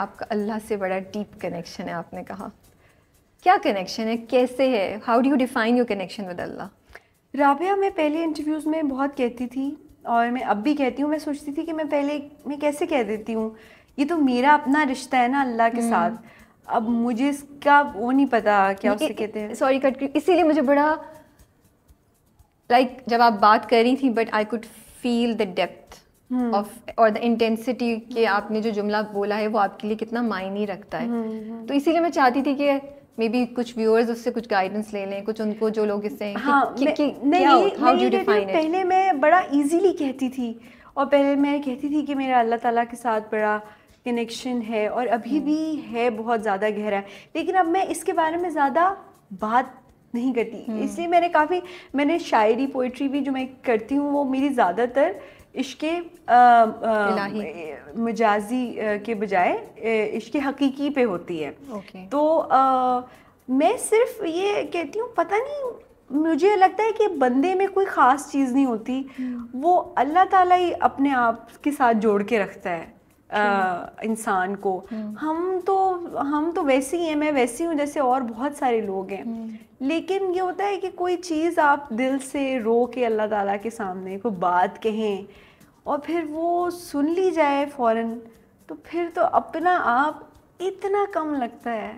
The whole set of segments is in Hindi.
आपका अल्लाह से बड़ा डीप कनेक्शन है आपने कहा क्या कनेक्शन है कैसे है how do you define your connection with Allah Rabia मैं पहले इंटरव्यूज़ में बहुत कहती थी और मैं अब भी कहती हूँ मैं सोचती थी कि मैं पहले मैं कैसे कह देती हूँ ये तो मेरा अपना रिश्ता है ना अल्लाह के हम्म। साथ अब मुझे इसका वो नहीं पता क्या उसे कहते हैं सॉरी कट इसीलिए मुझे बड़ा लाइक like, जब आप बात कर रही थी but I could feel the depth of hmm. और द इंटेंसिटी के आपने जो जुमला बोला है वो आपके लिए कितना मायने रखता है हम्म, हम्म। तो इसीलिए मैं चाहती थी कि मे बी कुछ व्यूअर्स उससे कुछ गाइडेंस ले लें कुछ उनको जो लोग इससे हाँ, नहीं, पहले मैं बड़ा इजीली कहती थी और पहले मैं कहती थी कि मेरा अल्लाह ताला के साथ बड़ा कनेक्शन है और अभी भी है बहुत ज़्यादा गहरा है लेकिन अब मैं इसके बारे में ज़्यादा बात नहीं करती इसलिए मैंने काफ़ी मैंने शायरी पोइट्री भी जो मैं करती हूँ वो मेरी ज़्यादातर इश्क मजाजी के बजाय इश्क हकीकी पे होती है okay. तो आ, मैं सिर्फ ये कहती हूँ पता नहीं मुझे लगता है कि बंदे में कोई ख़ास चीज़ नहीं होती हम्म। वो अल्लाह ताला ही अपने आप के साथ जोड़ के रखता है हम्म। इंसान को हम्म। हम तो हम तो वैसे ही हैं मैं वैसी हूँ जैसे और बहुत सारे लोग हैं हम्म। लेकिन ये होता है कि कोई चीज़ आप दिल से रो के अल्लाह ताला के सामने कोई बात कहें और फिर वो सुन ली जाए फ़ौर तो फिर तो अपना आप इतना कम लगता है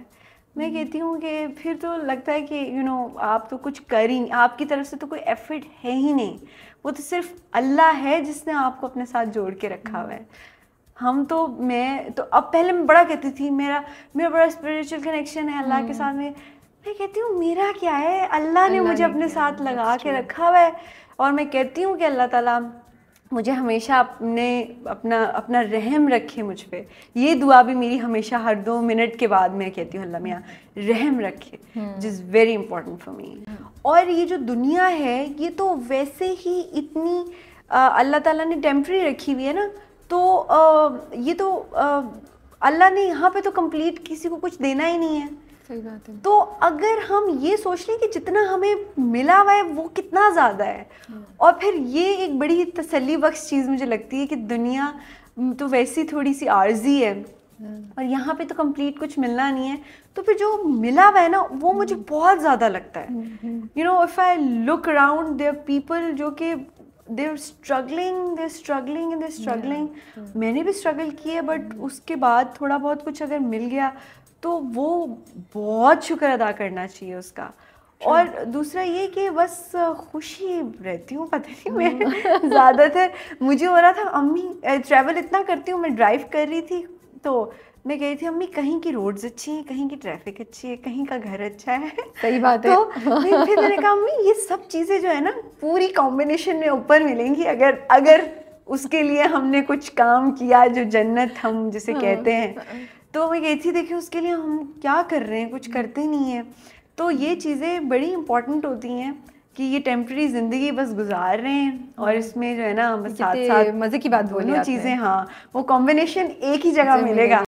मैं कहती हूँ कि फिर तो लगता है कि यू you नो know, आप तो कुछ कर ही आपकी तरफ से तो कोई एफर्ट है ही नहीं वो तो सिर्फ अल्लाह है जिसने आपको अपने साथ जोड़ के रखा हुआ है हम तो मैं तो अब पहले मैं बड़ा कहती थी मेरा मेरा बड़ा स्पिरिचुअल कनेक्शन है अल्लाह के हम्म। साथ में मैं कहती हूँ मेरा क्या है अल्लाह ने मुझे अपने साथ लगा के रखा हुआ है और मैं कहती हूँ कि अल्लाह ताला मुझे हमेशा अपने अपना अपना रहम रखे मुझ पर ये दुआ भी मेरी हमेशा हर दो मिनट के बाद मैं कहती हूँ अल्लाह मियाँ रहम रखे is is very important for me और ये जो दुनिया है ये तो वैसे ही इतनी अल्लाह ताला ने टेम्प्रेरी रखी हुई है ना तो आ, ये तो अल्लाह ने यहाँ पे तो कंप्लीट किसी को कुछ देना ही नहीं है सही बात है तो अगर हम ये सोच लें कि जितना हमें मिला हुआ है वो कितना ज़्यादा है हाँ। और फिर ये एक बड़ी तसली बख्श चीज़ मुझे लगती है कि दुनिया तो वैसी थोड़ी सी आर्जी है हाँ। और यहाँ पे तो कंप्लीट कुछ मिलना नहीं है तो फिर जो मिला हुआ है ना वो मुझे हाँ। बहुत ज़्यादा लगता है you know if I look around there people जो कि there struggling there struggling and there struggling मैंने भी स्ट्रगल की है बट उसके बाद थोड़ा बहुत कुछ अगर मिल गया तो वो बहुत शुक्र अदा करना चाहिए उसका और दूसरा ये कि बस खुशी रहती हूँ पता नहीं मैं hmm. ज़्यादातर मुझे हो रहा था अम्मी ट्रैवल इतना करती हूँ मैं ड्राइव कर रही थी तो मैं गई थी अम्मी कहीं की रोड्स अच्छी हैं कहीं की ट्रैफिक अच्छी है कहीं का घर अच्छा है सही बात है तो फिर मैंने कहा मम्मी ये सब चीज़ें जो है ना पूरी कॉम्बिनेशन में ऊपर मिलेंगी अगर अगर उसके लिए हमने कुछ काम किया जो जन्नत हम जिसे हाँ। कहते हैं तो मैं गई थी देखिए उसके लिए हम क्या कर रहे हैं कुछ हम्म। करते नहीं हैं तो ये चीज़ें बड़ी इंपॉर्टेंट होती हैं कि ये टेम्प्रेरी ज़िंदगी बस गुजार रहे हैं और हम्म। इसमें जो है ना बस साथ साथ मज़े की बात बोलो चीज़ें हाँ वो कॉम्बिनेशन एक ही जगह मिलेगा